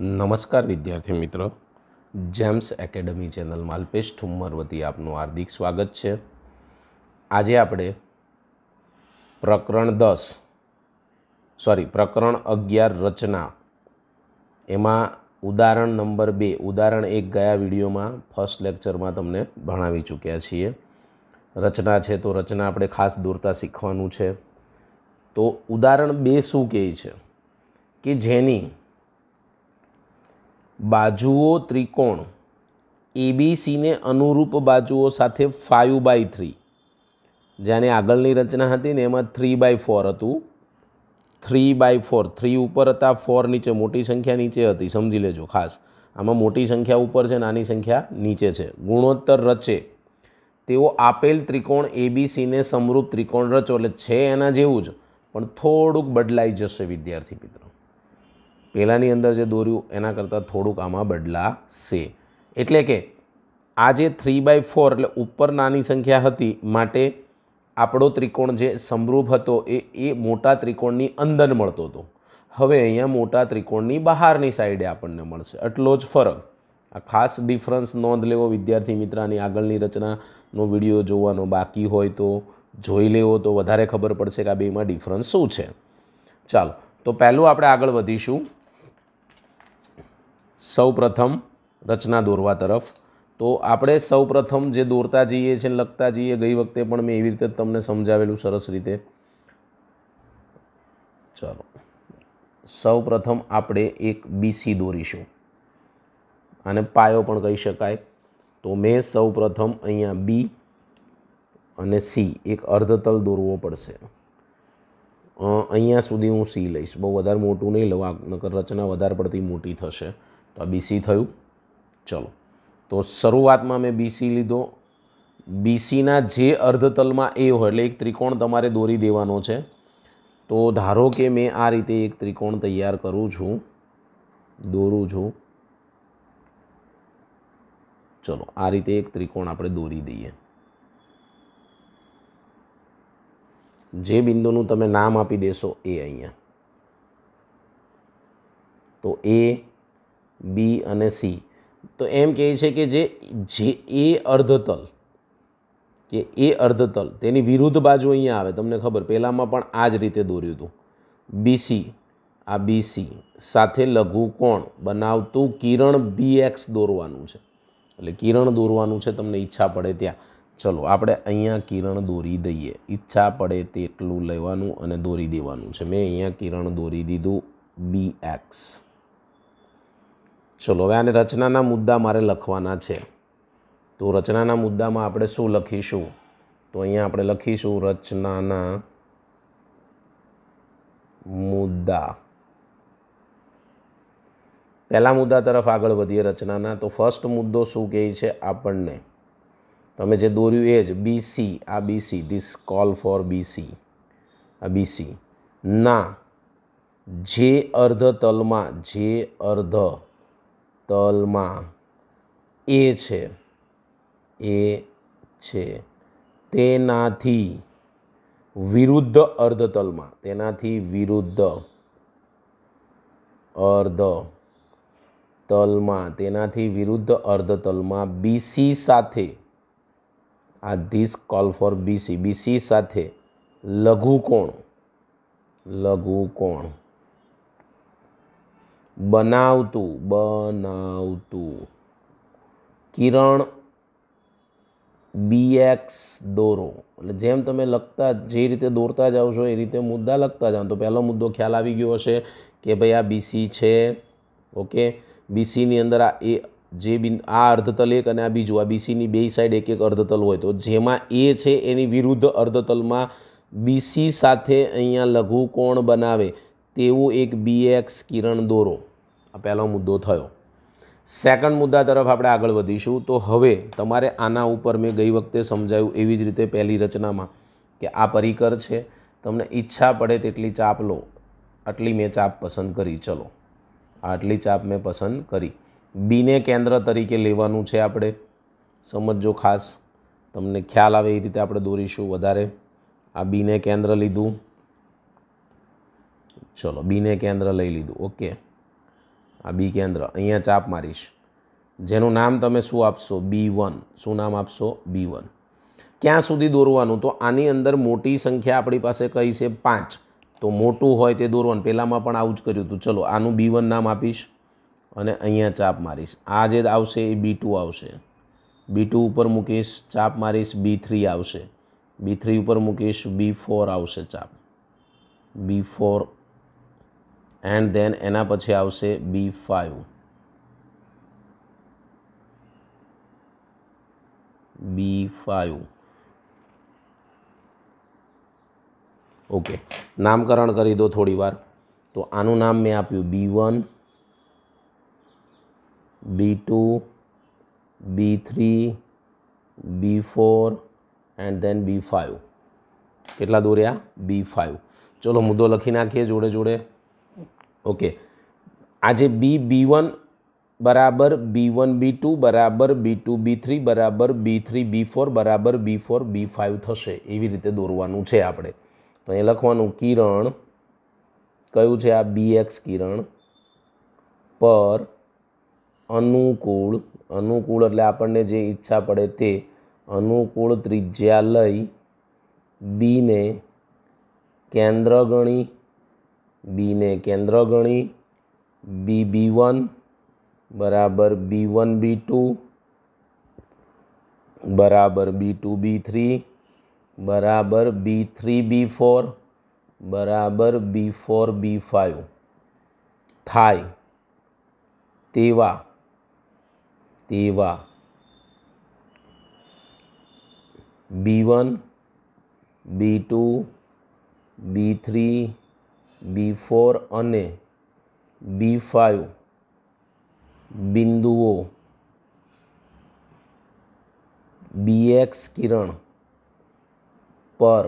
નમસ્કાર વિદ્યાર્થી મિત્રો James academy channel Alpesh Thummar વતી આપનું હાર્દિક સ્વાગત છે આજે આપણે પ્રકરણ દસ સોરી પ્રકરણ અગિયાર રચના એમાં ઉદાહરણ નંબર બે ઉદાહરણ એક ગયા વિડીયોમાં ફર્સ્ટ લેક્ચરમાં તમને ભણાવી ચૂક્યા છીએ રચના છે તો રચના આપણે ખાસ દોરતા શીખવાનું છે તો ઉદાહરણ બે શું કહે છે કે જેની બાજુઓ ત્રિકોણ એબીસીને અનુરૂપ બાજુઓ સાથે ફાઇવ બાય થ્રી જેને આગળની રચના હતી ને એમાં થ્રી બાય ફોર હતું થ્રી બાય ફોર થ્રી ઉપર હતા ફોર નીચે મોટી સંખ્યા નીચે હતી સમજી લેજો ખાસ આમાં મોટી સંખ્યા ઉપર છે નાની સંખ્યા નીચે છે ગુણોત્તર રચે તેઓ આપેલ ત્રિકોણ એબીસીને સમરૂપ ત્રિકોણ રચો એટલે છે એના જેવું જ પણ થોડુંક બદલાઈ જશે વિદ્યાર્થી મિત્રો પહેલાંની અંદર જે દોર્યું એના કરતાં થોડુંક આમાં બદલાશે એટલે કે આ જે થ્રી બાય ફોર એટલે ઉપર નાની સંખ્યા હતી માટે આપણો ત્રિકોણ જે સમરૂપ હતો એ એ મોટા ત્રિકોણની અંદર મળતો હતો હવે અહીંયા મોટા ત્રિકોણની બહારની સાઈડે આપણને મળશે આટલો જ ફરક આ ખાસ ડિફરન્સ નોંધ લેવો વિદ્યાર્થી મિત્રાની આગળની રચનાનો વિડીયો જોવાનો બાકી હોય તો જોઈ લેવો તો વધારે ખબર પડશે કે આ બેમાં ડિફરન્સ શું છે ચાલો તો પહેલું આપણે આગળ વધીશું સૌપ્રથમ રચના દોરવા તરફ તો આપણે સૌપ્રથમ જે દોરતા જઈએ છીએ લખતા જઈએ ગઈ વખતે પણ મેં એવી રીતે તમને સમજાવેલું સરસ રીતે ચાલો સૌપ્રથમ આપણે એક બીસી દોરીશું આને પાયો પણ કહી શકાય તો મેં સૌપ્રથમ અહીંયા બી અને સી એક અર્ધતલ દોરવો પડશે અહીંયા સુધી હું સી લઈશ બહુ વધારે મોટું નહીં લઉં નકર રચના વધારે પડતી મોટી થશે તો આ બીસી થયું ચલો તો શરૂઆતમાં મેં બીસી લીધો બીસીના જે અર્ધતલમાં એ હોય એટલે એક ત્રિકોણ તમારે દોરી દેવાનો છે તો ધારો કે મેં આ રીતે એક ત્રિકોણ તૈયાર કરું છું દોરું છું ચલો આ રીતે એક ત્રિકોણ આપણે દોરી દઈએ જે બિંદુનું તમે નામ આપી દેશો એ અહીંયા તો એ બી અને સી તો એમ કહે છે કે જે જે એ અર્ધતલ કે એ અર્ધતલ તેની વિરુદ્ધ બાજુ અહીંયા આવે તમને ખબર પહેલાંમાં પણ આ જ રીતે દોર્યું હતું બીસી આ બીસી સાથે લઘુ કોણ બનાવતું કિરણ બી એક્સ દોરવાનું છે એટલે કિરણ દોરવાનું છે તમને ઈચ્છા પડે ત્યાં ચલો આપણે અહીંયા કિરણ દોરી દઈએ ઈચ્છા પડે તેટલું લેવાનું અને દોરી દેવાનું છે મેં અહીંયા કિરણ દોરી દીધું બી એક્સ ચલો હવે આને રચનાના મુદ્દા મારે લખવાના છે તો રચનાના મુદ્દામાં આપણે શું લખીશું તો અહીંયા આપણે લખીશું રચનાના મુદ્દા પહેલાં મુદ્દા તરફ આગળ વધીએ રચનાના તો ફર્સ્ટ મુદ્દો શું કહે છે આપણને તમે જે દોર્યું એ જ બીસી આ BC this call for BC આ બીસી ના જે અર્ધ તલમાં જે અર્ધ તલમાં એ છે એ છે તેનાથી વિરુદ્ધ અર્ધતલમાં તેનાથી વિરુદ્ધ અર્ધ તલમાં તેનાથી વિરુદ્ધ અર્ધતલમાં બીસી સાથે આ this call for BC BC સાથે લઘુકોણ લઘુકોણ બનાવતું બનાવતું કિરણ બીએક્સ દોરો એટલે જેમ તમે લખતા જે રીતે દોરતા જાઓ છો એ રીતે મુદ્દા લખતા જાઓ તો પહેલો મુદ્દો ખ્યાલ આવી ગયો હશે કે ભાઈ આ બીસી છે ઓકે બીસીની અંદર આ એ જે બિન આ અર્ધતલ એક અને આ બીજું આ બીસીની બે સાઈડ એક એક અર્ધતલ હોય તો જેમાં એ છે એની વિરુદ્ધ અર્ધતલમાં બીસી સાથે અહીંયા લઘુકોણ બનાવે તેવું એક બીએક્સ કિરણ દોરો આ પહેલો મુદ્દો થયો સેકન્ડ મુદ્દા તરફ આપણે આગળ વધીશું તો હવે તમારે આના ઉપર મેં ગઈ વખતે સમજાયું એવી જ રીતે પહેલી રચનામાં કે આ પરિકર છે તમને ઈચ્છા પડે તેટલી ચાપ લો આટલી મેં ચાપ પસંદ કરી ચલો આટલી ચાપ મેં પસંદ કરી બીને કેન્દ્ર તરીકે લેવાનું છે આપણે સમજો ખાસ તમને ખ્યાલ આવે એ રીતે આપણે દોરીશું વધારે આ બીને કેન્દ્ર લીધું ચલો બીને કેન્દ્ર લઈ લીધું ઓકે આ બી કેન્દ્ર અહીંયા ચાપ મારીશ જેનું નામ તમે શું આપશો બી વન શું નામ આપશો બી વન ક્યાં સુધી દોરવાનું તો આની અંદર મોટી સંખ્યા આપણી પાસે કઈ છે પાંચ તો મોટું હોય તે દોરવાનું પહેલાંમાં પણ આવું જ કર્યું હતું ચલો આનું બી વન નામ આપીશ અને અહીંયા ચાપ મારીશ આ જે આવશે એ બી ટુ આવશે બી ટુ ઉપર મૂકીશ ચાપ મારીશ બી થ્રી આવશે બી થ્રી ઉપર મૂકીશ બી ફોર આવશે ચાપ બી ફોર એન્ડ ધેન એના પછી આવશે B five B five okay નામકરણ કરી દો થોડી વાર તો આનું નામ મેં આપ્યું B one B two B three B four and then B five કેટલા દોર્યા બી ફાઇવ ચલો મુદ્દો લખી નાખીએ જોડે જોડે ઓકે આજે બી બી વન બરાબર બી વન બી ટુ બરાબર બી ટુ બી થ્રી બરાબર બી થ્રી બી ફોર બરાબર બી ફોર બી ફાઇવ થશે એવી રીતે દોરવાનું છે આપણે તો અહીં લખવાનું કિરણ કયું છે આ બી એક્સ કિરણ પર અનુકૂળ અનુકૂળ એટલે આપણને જે ઈચ્છા પડે તે અનુકૂળ ત્રિજ્યા લઈ બીને કેન્દ્ર ગણી બીને કેન્દ્ર ગણી બી બી વન બરાબર બી વન બી ટુ બરાબર બી ટુ બી થ્રી બરાબર બી થ્રી બી ફોર બરાબર બી ફોર બી ફાઇવ થાય તેવા તેવા B one B two B three B four અને બી ફાઇવ બિંદુઓ બી એક્સ કિરણ પર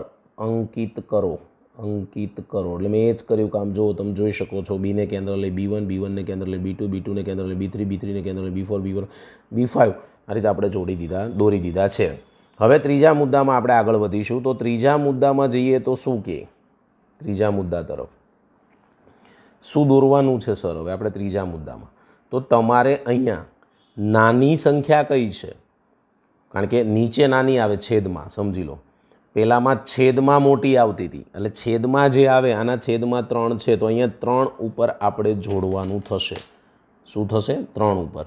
અંકિત કરો અંકિત કરો એટલે મેં એ જ કર્યું કામ જો તમે જોઈ શકો છો બીને કેન્દ્ર લઈ બી વન બી વનને કેન્દ્ર લઈ બી ટુ બી ટુને કેન્દ્ર લઈ બી થ્રી બી થ્રીને કેન્દ્ર લઈ B four B four B five આ રીતે આપણે જોડી દીધા દોરી દીધા છે હવે ત્રીજા મુદ્દામાં આપણે આગળ વધીશું તો ત્રીજા મુદ્દામાં જઈએ તો શું કે ત્રીજા મુદ્દા તરફ શું દોરવાનું છે સર હવે આપણે ત્રીજા મુદ્દામાં તો તમારે અહીંયા નાની સંખ્યા કઈ છે કારણ કે નીચે નાની આવે છેદમાં સમજી લો પહેલાંમાં છેદમાં મોટી આવતી હતી એટલે છેદમાં જે આવે આના છેદમાં ત્રણ છે તો અહીંયા ત્રણ ઉપર આપણે જોડવાનું થશે શું થશે ત્રણ ઉપર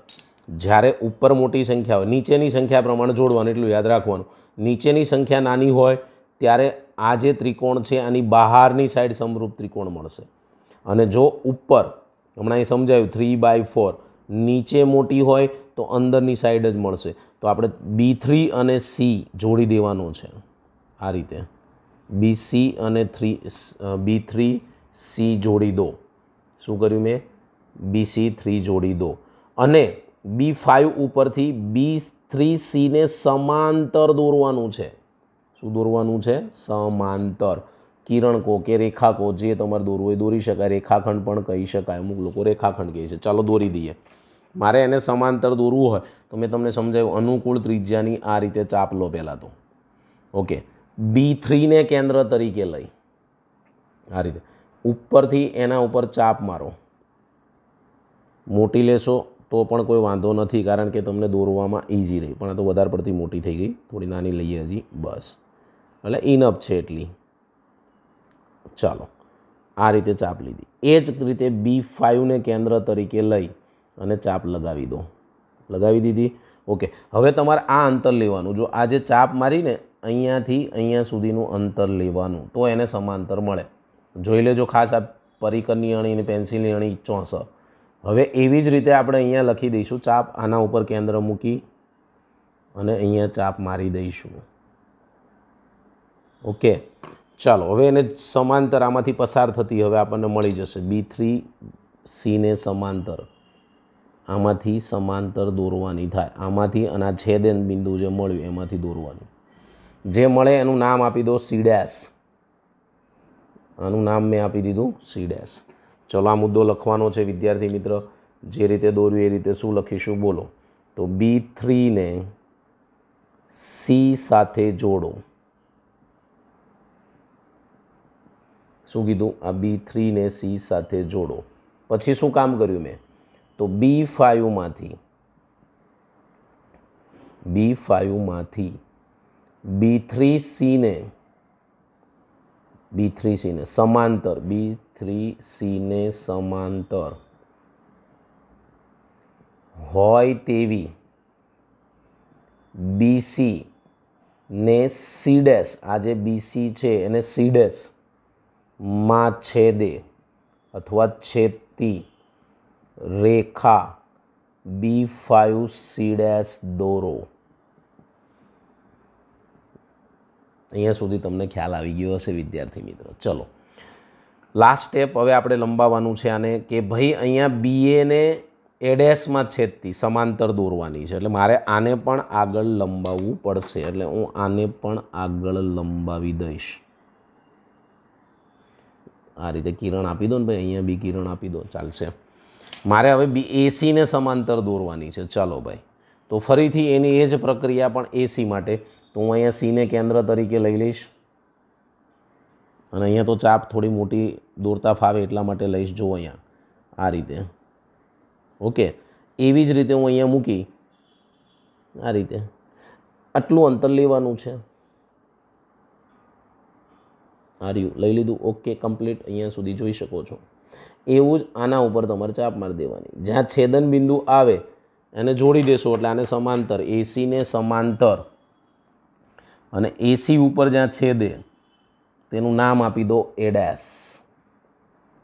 જ્યારે ઉપર મોટી સંખ્યા હોય નીચેની સંખ્યા પ્રમાણે જોડવાનું એટલું યાદ રાખવાનું નીચેની સંખ્યા નાની હોય ત્યારે આ જે ત્રિકોણ છે આની બહારની સાઈડ સમરૂપ ત્રિકોણ મળશે અને જો ઉપર હમણાં એ સમજાયું થ્રી બાય ફોર નીચે મોટી હોય તો અંદરની સાઈડ જ મળશે તો આપણે બી થ્રી અને સી જોડી દેવાનું છે આ રીતે બી સી અને થ્રી બી થ્રી સી જોડી દો શું કર્યું મેં બી સી થ્રી જોડી દો અને બી ફાઇવ ઉપરથી બી થ્રી સીને સમાંતર દોરવાનું છે શું દોરવાનું છે સમાંતર કિરણ કો કે રેખા કો જે તમારે દોરવું હોય દોરી શકાય રેખાખંડ પણ કહી શકાય અમુક લોકો રેખાખંડ કહે છે ચાલો દોરી દઈએ મારે એને સમાંતર દોરવું હોય તો મેં તમને સમજાયું અનુકૂળ ત્રિજ્યાની આ રીતે ચાપ લો પહેલાં તો ઓકે બી થ્રીને કેન્દ્ર તરીકે લઈ આ રીતે ઉપરથી એના ઉપર ચાપ મારો મોટી લેશો તો પણ કોઈ વાંધો નથી કારણ કે તમને દોરવામાં ઇઝી રહી પણ આ તો વધારે પડતી મોટી થઈ ગઈ થોડી નાની લઈએ હજી બસ એટલે ઇનઅપ છે એટલી ચાલો આ રીતે ચાપ લીધી એ જ રીતે બી ફાઇવને કેન્દ્ર તરીકે લઈ અને ચાપ લગાવી દો લગાવી દીધી ઓકે હવે તમારે આ અંતર લેવાનું જો આ જે ચાપ મારીને અહીંયાથી અહીંયા સુધીનું અંતર લેવાનું તો એને સમાંતર મળે જોઈ લેજો ખાસ આ પરિકરની અણીને પેન્સિલની અણી ચોસ હવે એવી જ રીતે આપણે અહીંયા લખી દઈશું ચાપ આના ઉપર કેન્દ્ર મૂકી અને અહીંયા ચાપ મારી દઈશું ઓકે ચાલો હવે એને સમાંતર આમાંથી પસાર થતી હવે આપણને મળી જશે બી થ્રી સીને સમાંતર આમાંથી સમાંતર દોરવાની થાય આમાંથી અને આ છેદેન બિંદુ જે મળ્યું એમાંથી દોરવાનું જે મળે એનું નામ આપી દો સીડેસ આનું નામ મેં આપી દીધું સીડેસ ચલો આ મુદ્દો લખવાનો છે વિદ્યાર્થી મિત્ર જે રીતે દોર્યું એ રીતે શું લખીશું બોલો તો બી થ્રીને સી સાથે જોડો શું કીધું આ બી થ્રીને સી સાથે જોડો પછી શું કામ કર્યું મેં તો બી ફાઇવમાંથી બી ફાઇવમાંથી બી થ્રી સીને બી થ્રી સીને સમાંતર બી થ્રી સીને સમાંતર હોય તેવી બીસી ને સીડેસ આ જે બીસી છે એને સીડેસ માં છેદે અથવા છેદતી રેખા બી ફાઇવ સી ડેશ દોરો અહીંયા સુધી તમને ખ્યાલ આવી ગયો હશે વિદ્યાર્થી મિત્રો ચલો લાસ્ટ સ્ટેપ હવે આપણે લંબાવવાનું છે આને કે ભાઈ અહીંયા બીએને એડેસમાં છેદતી સમાંતર દોરવાની છે એટલે મારે આને પણ આગળ લંબાવવું પડશે એટલે હું આને પણ આગળ લંબાવી દઈશ આ રીતે કિરણ આપી દો ને ભાઈ અહીંયા બી કિરણ આપી દો ચાલશે મારે હવે બી એસીને સમાંતર દોરવાની છે ચાલો ભાઈ તો ફરીથી એની એ જ પ્રક્રિયા પણ એસી માટે તો હું અહીંયા સીને કેન્દ્ર તરીકે લઈ લઈશ અને અહીંયા તો ચાપ થોડી મોટી દોરતા ફાવે એટલા માટે લઈશ જો અહીંયા આ રીતે ઓકે એવી જ રીતે હું અહીંયા મૂકી આ રીતે આટલું અંતર લેવાનું છે આર્યું લઈ લીધું ઓકે કમ્પ્લીટ અહીંયા સુધી જોઈ શકો છો એવું જ આના ઉપર તમારે ચાપ મારી દેવાની જ્યાં છેદન બિંદુ આવે એને જોડી દેશો એટલે આને સમાંતર એસીને સમાંતર અને એસી ઉપર જ્યાં છેદે તેનું નામ આપી દો એડેસ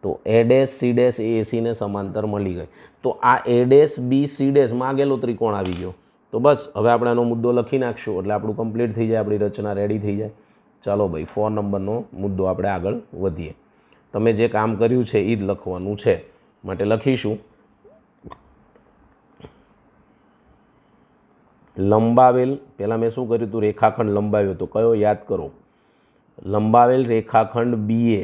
તો એડેસ સીડેસ એ એસીને સમાંતર મળી ગઈ તો આ એડેસ બી સીડેસ ડેસ માગેલો ત્રિકોણ આવી ગયો તો બસ હવે આપણે આનો મુદ્દો લખી નાખશું એટલે આપણું કમ્પ્લીટ થઈ જાય આપણી રચના રેડી થઈ જાય ચાલો ભાઈ ફોન નંબરનો મુદ્દો આપણે આગળ વધીએ તમે જે કામ કર્યું છે એ જ લખવાનું છે માટે લખીશું લંબાવેલ પહેલાં મેં શું કર્યું હતું રેખાખંડ લંબાવ્યો હતો કયો યાદ કરો લંબાવેલ રેખાખંડ બીએ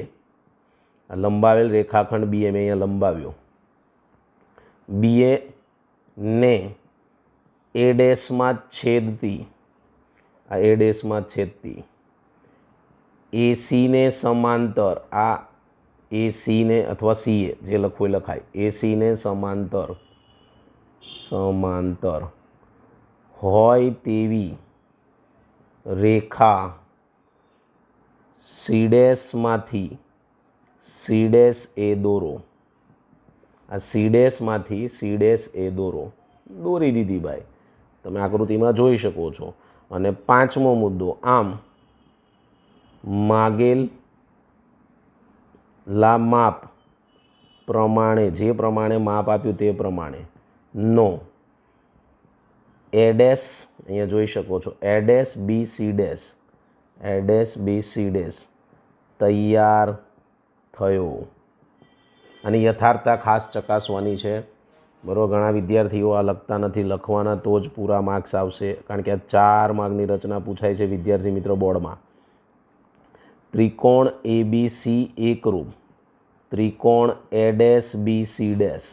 લંબાવેલ રેખાખંડ બીએ મેં અહીંયા લંબાવ્યો બીએ ને એ ડેશમાં છેદતી આ એ ડેશમાં છેદતી એસીને સમાંતર આ એસીને અથવા સીએ જે લખવું એ લખાય એસીને સમાંતર સમાંતર હોય તેવી રેખા સીડેસમાંથી સીડેસ એ દોરો આ સીડેસમાંથી સીડેસ એ દોરો દોરી દીધી ભાઈ તમે આકૃતિમાં જોઈ શકો છો અને પાંચમો મુદ્દો આમ માગેલ લા માપ પ્રમાણે જે પ્રમાણે માપ આપ્યું તે પ્રમાણે નો એડેસ અહીંયા જોઈ શકો છો A dash B C dash A dash B C dash તૈયાર થયો અને યથાર્થતા ખાસ ચકાસવાની છે બરાબર ઘણા વિદ્યાર્થીઓ આ લખતા નથી લખવાના તો જ પૂરા માર્ક્સ આવશે કારણ કે આ ચાર માર્કની રચના પૂછાય છે વિદ્યાર્થી મિત્રો બોર્ડમાં ત્રિકોણ એ બી સી એકરૂપ ત્રિકોણ A dash B C dash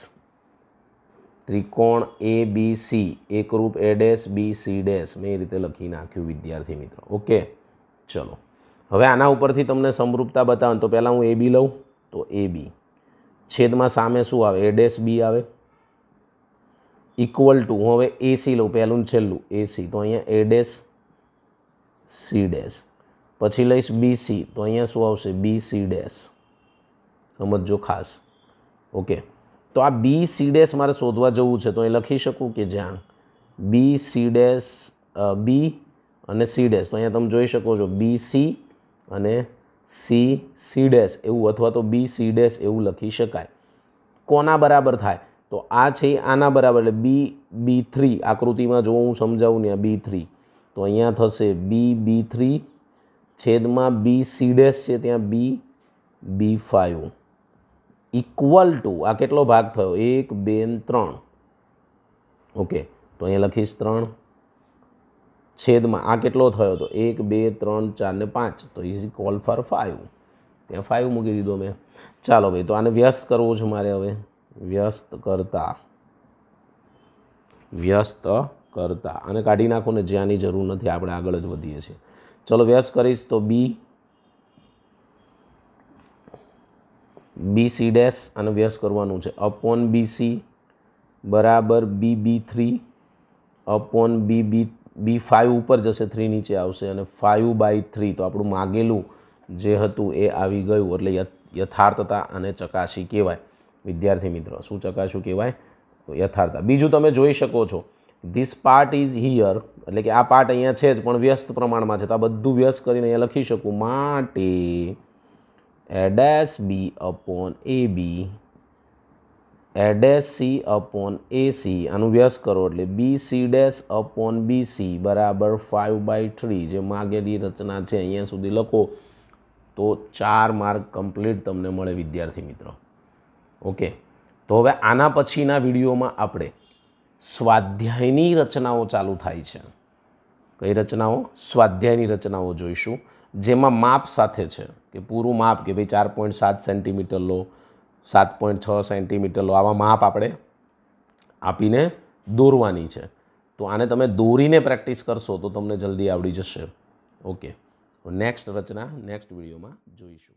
ત્રિકોણ એ બી સી એકરૂપ A dash B C dash મેં એ રીતે લખી નાખ્યું વિદ્યાર્થી મિત્રો ઓકે ચલો હવે આના ઉપરથી તમને સમરૂપતા બતાવું તો પહેલાં હું એ બી લઉં તો એ બી છેદમાં સામે શું આવે એ ડેશ બી આવે ઇક્વલ ટુ હું હવે એસી લઉં પહેલું છેલ્લું એસી તો અહીંયા એ ડેશ સી ડેસ પછી લઈશ બીસી તો અહીંયા શું આવશે બી સી ડેશ સમજો ખાસ ઓકે તો આ બી સી ડેશ મારે શોધવા જવું છે તો અહીં લખી શકું કે જ્યાં બી સી ડેશ બી અને સી ડેશ તો અહીંયા તમે જોઈ શકો છો બી સી અને સી સી ડેશ એવું અથવા તો બી સી ડેશ એવું લખી શકાય કોના બરાબર થાય તો આ છે આના બરાબર એટલે બી બી થ્રી આકૃતિમાં જો હું સમજાવું ને આ બી થ્રી તો અહીંયા થશે બી બી થ્રી છેદમાં બી સી ડેશ છે ત્યાં B B five equal to આ કેટલો ભાગ થયો એક બે ત્રણ ઓકે તો અહીંયા લખીશ ત્રણ છેદમાં આ કેટલો થયો તો એક બે ત્રણ ચાર ને પાંચ તો ઇઝ ઇક્વલ ફોર ફાઇવ ત્યાં ફાઇવ મૂકી દીધો મેં ચાલો ભાઈ તો આને વ્યસ્ત કરવો છે મારે હવે વ્યસ્ત કરતા વ્યસ્ત કરતા અને કાઢી નાખો ને જ્યાંની જરૂર નથી આપણે આગળ જ વધીએ છીએ ચલો વ્યાસ કરીશ તો બી બી સી ડેશ આનો વ્યાસ કરવાનું છે અપોન બી સી બરાબર B B three upon B B B five ઉપર જશે થ્રી નીચે આવશે અને ફાઇવ બાય થ્રી તો આપણું માગેલું જે હતું એ આવી ગયું એટલે યથાર્થતા અને ચકાસી કહેવાય વિદ્યાર્થી મિત્રો શું ચકાસું કહેવાય યથાર્થતા બીજું તમે જોઈ શકો છો ધીસ પાર્ટ ઇઝ હિયર એટલે કે આ પાર્ટ અહીંયા છે જ પણ વ્યસ્ત પ્રમાણમાં છે તો આ બધું વ્યસ્ત કરીને અહીંયા લખી શકું માટે A dash B upon A B A dash C upon A C આનું વ્યસ્ત કરો એટલે B C dash upon B C બરાબર ફાઇવ બાય થ્રી જે માગેલી રચના છે અહીંયા સુધી લખો તો ચાર માર્ક કમ્પ્લીટ તમને મળે વિદ્યાર્થી મિત્રો ઓકે તો હવે આના પછીના વિડીયોમાં આપણે સ્વાધ્યાયની રચનાઓ ચાલુ થાય છે કઈ રચનાઓ સ્વાધ્યાયની રચનાઓ જોઈશું જેમાં માપ સાથે છે કે પૂરું માપ કે ભાઈ ચાર પોઈન્ટ સાત સેન્ટીમીટર લો સાત પોઈન્ટ છ સેન્ટીમીટર લો આવા માપ આપણે આપીને દોરવાની છે તો આને તમે દોરીને પ્રેક્ટિસ કરશો તો તમને જલ્દી આવડી જશે ઓકે નેક્સ્ટ રચના નેક્સ્ટ વિડીયોમાં જોઈશું